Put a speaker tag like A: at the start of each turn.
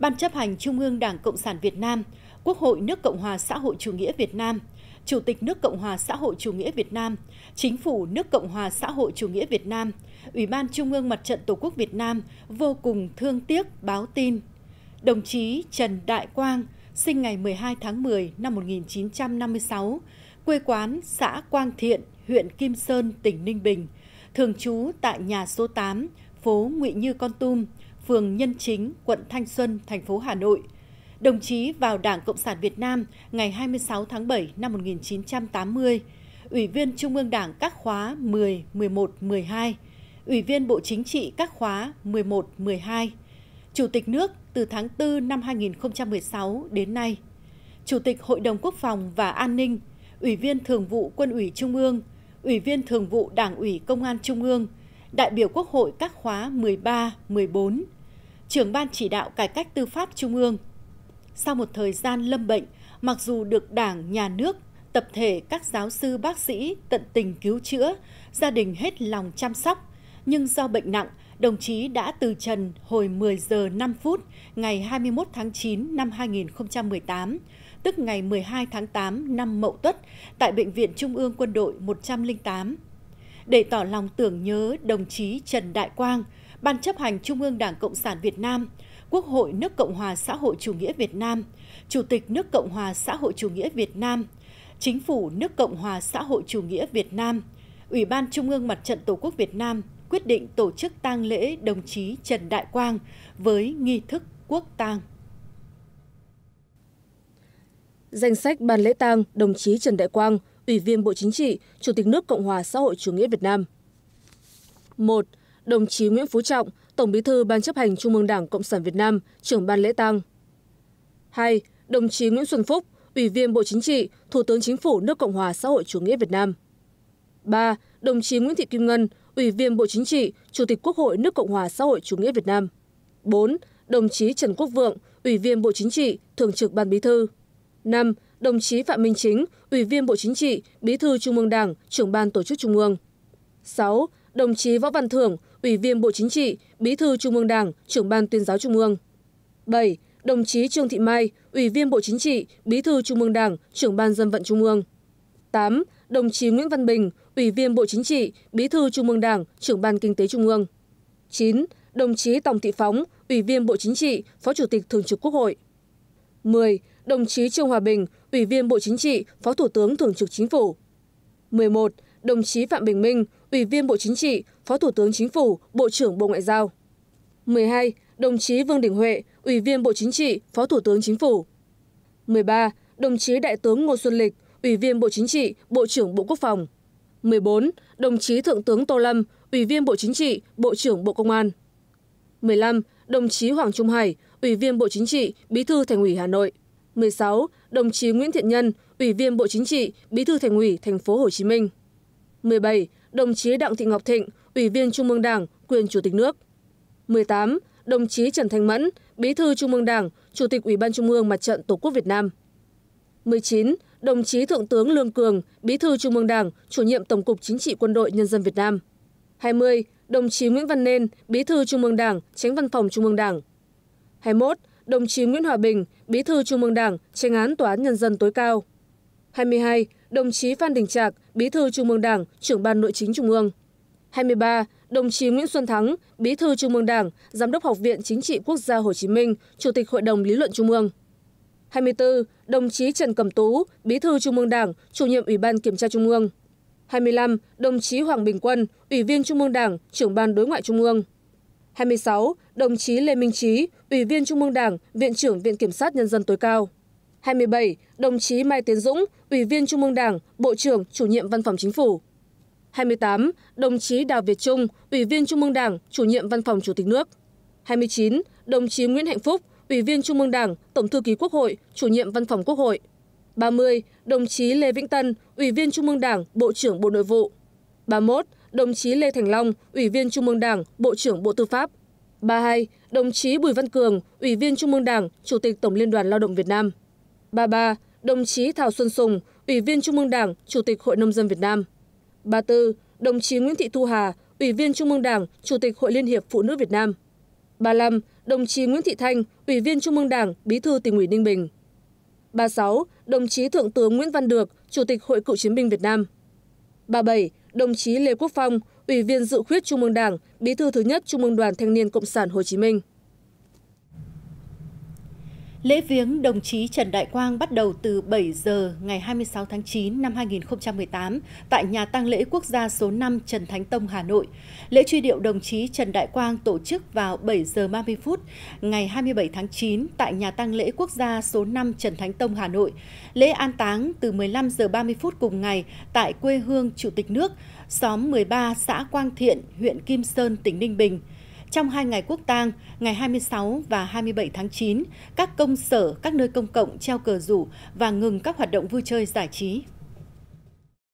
A: Ban chấp hành Trung ương Đảng Cộng sản Việt Nam, Quốc hội nước Cộng hòa xã hội chủ nghĩa Việt Nam, Chủ tịch nước Cộng hòa xã hội chủ nghĩa Việt Nam, Chính phủ nước Cộng hòa xã hội chủ nghĩa Việt Nam, Ủy ban Trung ương Mặt trận Tổ quốc Việt Nam vô cùng thương tiếc báo tin. Đồng chí Trần Đại Quang, sinh ngày 12 tháng 10 năm 1956, quê quán xã Quang Thiện, huyện Kim Sơn, tỉnh Ninh Bình, thường trú tại nhà số 8, phố Ngụy Như Con Tum, phường nhân chính, quận Thanh Xuân, thành phố Hà Nội. Đồng chí vào Đảng Cộng sản Việt Nam ngày 26 tháng 7 năm 1980, Ủy viên Trung ương Đảng các khóa 10, 11, 12, Ủy viên Bộ Chính trị các khóa 11, 12, Chủ tịch nước từ tháng 4 năm 2016 đến nay, Chủ tịch Hội đồng Quốc phòng và An ninh, Ủy viên Thường vụ Quân ủy Trung ương, Ủy viên Thường vụ Đảng ủy Công an Trung ương – đại biểu Quốc hội các khóa 13, 14, trưởng ban chỉ đạo cải cách tư pháp Trung ương. Sau một thời gian lâm bệnh, mặc dù được Đảng, Nhà nước, tập thể các giáo sư bác sĩ tận tình cứu chữa, gia đình hết lòng chăm sóc, nhưng do bệnh nặng, đồng chí đã từ trần hồi 10 giờ 5 phút ngày 21 tháng 9 năm 2018, tức ngày 12 tháng 8 năm Mậu Tuất tại Bệnh viện Trung ương Quân đội 108 để tỏ lòng tưởng nhớ đồng chí Trần Đại Quang, Ban chấp hành Trung ương Đảng Cộng sản Việt Nam, Quốc hội nước Cộng hòa xã hội chủ nghĩa Việt Nam, Chủ tịch nước Cộng hòa xã hội chủ nghĩa Việt Nam, Chính phủ nước Cộng hòa xã hội chủ nghĩa Việt Nam, Ủy ban Trung ương Mặt trận Tổ quốc Việt Nam quyết định tổ chức tang lễ đồng chí Trần Đại Quang với nghi thức quốc tang. Danh sách ban lễ tang đồng
B: chí Trần Đại Quang – ủy viên bộ chính trị chủ tịch nước cộng hòa xã hội chủ nghĩa việt nam một đồng chí nguyễn phú trọng tổng bí thư ban chấp hành trung ương đảng cộng sản việt nam trưởng ban lễ tang. hai đồng chí nguyễn xuân phúc ủy viên bộ chính trị thủ tướng chính phủ nước cộng hòa xã hội chủ nghĩa việt nam ba đồng chí nguyễn thị kim ngân ủy viên bộ chính trị chủ tịch quốc hội nước cộng hòa xã hội chủ nghĩa việt nam bốn đồng chí trần quốc vượng ủy viên bộ chính trị thường trực ban bí thư năm đồng chí phạm minh chính ủy viên bộ chính trị bí thư trung ương đảng trưởng ban tổ chức trung ương sáu đồng chí võ văn thưởng ủy viên bộ chính trị bí thư trung ương đảng trưởng ban tuyên giáo trung ương bảy đồng chí trương thị mai ủy viên bộ chính trị bí thư trung ương đảng trưởng ban dân vận trung ương tám đồng chí nguyễn văn bình ủy viên bộ chính trị bí thư trung ương đảng trưởng ban kinh tế trung ương chín đồng chí tòng thị phóng ủy viên bộ chính trị phó chủ tịch thường trực quốc hội 10 đồng chí trương hòa bình ủy viên bộ chính trị phó thủ tướng thường trực chính phủ 11. Đồng chí Phạm Bình Minh, Ủy viên Bộ Chính trị, Phó Thủ tướng Chính phủ, Bộ trưởng Bộ Ngoại giao. 12. Đồng chí Vương Đình Huệ, Ủy viên Bộ Chính trị, Phó Thủ tướng Chính phủ. 13. Đồng chí Đại tướng Ngô Xuân Lịch, Ủy viên Bộ Chính trị, Bộ trưởng Bộ Quốc phòng. 14. Đồng chí Thượng tướng Tô Lâm, Ủy viên Bộ Chính trị, Bộ trưởng Bộ Công an. 15. Đồng chí Hoàng Trung Hải, Ủy viên Bộ Chính trị, Bí thư Thành ủy Hà Nội một sáu đồng chí nguyễn thiện nhân ủy viên bộ chính trị bí thư thành ủy thành tp hcm một mươi bảy đồng chí đặng thị ngọc thịnh ủy viên trung ương đảng quyền chủ tịch nước một tám đồng chí trần thanh mẫn bí thư trung ương đảng chủ tịch ủy ban trung ương mặt trận tổ quốc việt nam một chín đồng chí thượng tướng lương cường bí thư trung ương đảng chủ nhiệm tổng cục chính trị quân đội nhân dân việt nam hai mươi đồng chí nguyễn văn nên bí thư trung ương đảng tránh văn phòng trung ương đảng 21 đồng chí nguyễn hòa bình bí thư trung ương đảng tranh án tòa án nhân dân tối cao 22, đồng chí phan đình trạc bí thư trung ương đảng trưởng ban nội chính trung ương 23, đồng chí nguyễn xuân thắng bí thư trung ương đảng giám đốc học viện chính trị quốc gia hồ chí minh chủ tịch hội đồng lý luận trung ương 24, đồng chí trần cẩm tú bí thư trung ương đảng chủ nhiệm ủy ban kiểm tra trung ương 25, đồng chí hoàng bình quân ủy viên trung ương đảng trưởng ban đối ngoại trung ương 26 đồng chí lê minh trí ủy viên trung mương đảng viện trưởng viện kiểm sát nhân dân tối cao hai mươi bảy đồng chí mai tiến dũng ủy viên trung mương đảng bộ trưởng chủ nhiệm văn phòng chính phủ hai mươi tám đồng chí đào việt trung ủy viên trung mương đảng chủ nhiệm văn phòng chủ tịch nước hai mươi chín đồng chí nguyễn hạnh phúc ủy viên trung mương đảng tổng thư ký quốc hội chủ nhiệm văn phòng quốc hội ba mươi đồng chí lê vĩnh tân ủy viên trung mương đảng bộ trưởng bộ nội vụ ba mươi đồng chí lê thành long ủy viên trung mương đảng bộ trưởng bộ tư pháp ba hai Đồng chí Bùi Văn Cường, Ủy viên Trung ương Đảng, Chủ tịch Tổng Liên đoàn Lao động Việt Nam. ba ba Đồng chí Thảo Xuân Sùng, Ủy viên Trung ương Đảng, Chủ tịch Hội Nông dân Việt Nam. ba tư Đồng chí Nguyễn Thị Thu Hà, Ủy viên Trung ương Đảng, Chủ tịch Hội Liên hiệp Phụ nữ Việt Nam. ba năm Đồng chí Nguyễn Thị Thanh, Ủy viên Trung ương Đảng, Bí thư tỉnh ủy Ninh Bình. 36. Đồng chí Thượng tướng Nguyễn Văn Được, Chủ tịch Hội Cựu chiến binh Việt Nam. 37 đồng chí lê quốc phong ủy viên dự khuyết trung mương đảng bí thư thứ nhất trung mương đoàn thanh niên cộng sản hồ chí minh
A: Lễ viếng đồng chí Trần Đại Quang bắt đầu từ 7 giờ ngày 26 tháng 9 năm 2018 tại nhà tang lễ quốc gia số 5 Trần Thánh Tông Hà Nội. Lễ truy điệu đồng chí Trần Đại Quang tổ chức vào 7 giờ 30 phút ngày 27 tháng 9 tại nhà tang lễ quốc gia số 5 Trần Thánh Tông Hà Nội. Lễ an táng từ 15 giờ 30 phút cùng ngày tại quê hương Chủ tịch nước, xóm 13 xã Quang Thiện, huyện Kim Sơn, tỉnh Ninh Bình trong hai ngày quốc tang, ngày 26 và 27 tháng 9, các công sở, các nơi công cộng treo cờ rủ và ngừng các hoạt động vui chơi giải trí.